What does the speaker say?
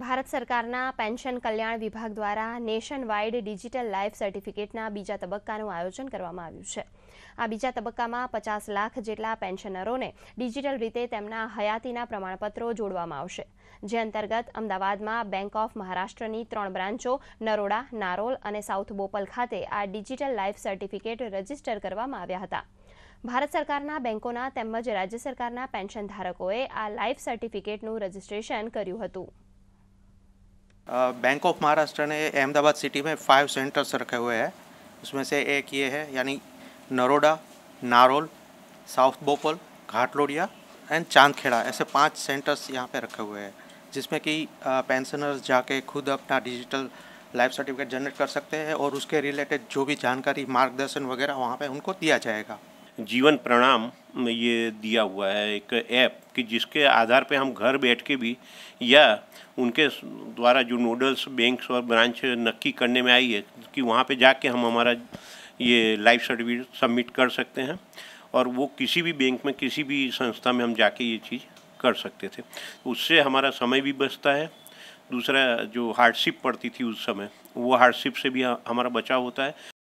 ભારત સરકારના પેન્શન કલ્યાણ વિભાગ દ્વારા નેશન વાઇડ ડિજિટલ લાઈફ સર્ટિફિકેટના બીજા તબક્કાનું આયોજન કરવામાં આવ્યું છે આ બીજા તબક્કામાં પચાસ લાખ જેટલા પેન્શનરોને ડિજિટલ રીતે તેમના હયાતીના પ્રમાણપત્રો જોડવામાં આવશે જે અંતર્ગત અમદાવાદમાં બેંક ઓફ મહારાષ્ટ્રની ત્રણ બ્રાન્ચો નરોડા નારોલ અને સાઉથ બોપલ ખાતે આ ડિજિટલ લાઈફ સર્ટિફિકેટ રજીસ્ટર કરવામાં આવ્યા હતા ભારત સરકારના બેંકોના તેમજ રાજ્ય સરકારના પેન્શન ધારકોએ આ લાઈફ સર્ટિફિકેટનું રજીસ્ટ્રેશન કર્યું હતું बैंक ऑफ महाराष्ट्र ने अहमदाबाद सिटी में फाइव सेंटर्स रखे हुए हैं उसमें से एक ये है यानी नरोडा नारोल साउथ बोपल घाटलोडिया एंड चांदखेड़ा ऐसे पांच सेंटर्स यहाँ पे रखे हुए हैं जिसमें कि पेंशनर्स जाके खुद अपना डिजिटल लाइफ सर्टिफिकेट जनरेट कर सकते हैं और उसके रिलेटेड जो भी जानकारी मार्गदर्शन वगैरह वहाँ पे उनको दिया जाएगा जीवन प्रणाम ये दिया हुआ है एक ऐप कि जिसके आधार पे हम घर बैठ के भी या उनके द्वारा जो नोडल्स बैंक्स और ब्रांच नक्की करने में आई है कि वहाँ पे जाके हम हमारा ये लाइफ सर्टिफिकेट सबमिट कर सकते हैं और वो किसी भी बैंक में किसी भी संस्था में हम जाके ये चीज़ कर सकते थे उससे हमारा समय भी बचता है दूसरा जो हार्डशिप पड़ती थी उस समय वो हार्डशिप से भी हमारा बचाव होता है